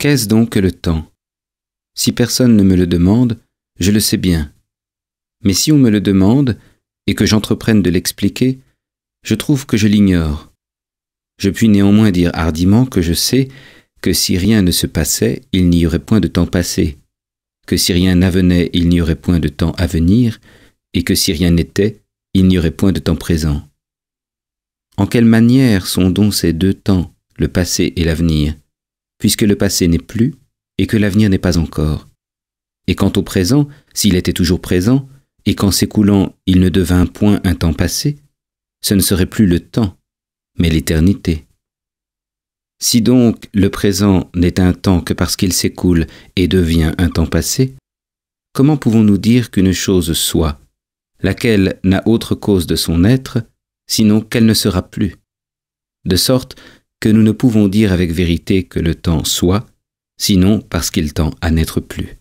Qu'est-ce donc que le temps Si personne ne me le demande, je le sais bien. Mais si on me le demande, et que j'entreprenne de l'expliquer, je trouve que je l'ignore. Je puis néanmoins dire hardiment que je sais que si rien ne se passait, il n'y aurait point de temps passé, que si rien n'avenait, il n'y aurait point de temps à venir, et que si rien n'était, il n'y aurait point de temps présent. En quelle manière sont donc ces deux temps, le passé et l'avenir puisque le passé n'est plus et que l'avenir n'est pas encore. Et quant au présent, s'il était toujours présent, et qu'en s'écoulant il ne devint point un temps passé, ce ne serait plus le temps, mais l'éternité. Si donc le présent n'est un temps que parce qu'il s'écoule et devient un temps passé, comment pouvons-nous dire qu'une chose soit, laquelle n'a autre cause de son être, sinon qu'elle ne sera plus De sorte que nous ne pouvons dire avec vérité que le temps soit, sinon parce qu'il tend à n'être plus.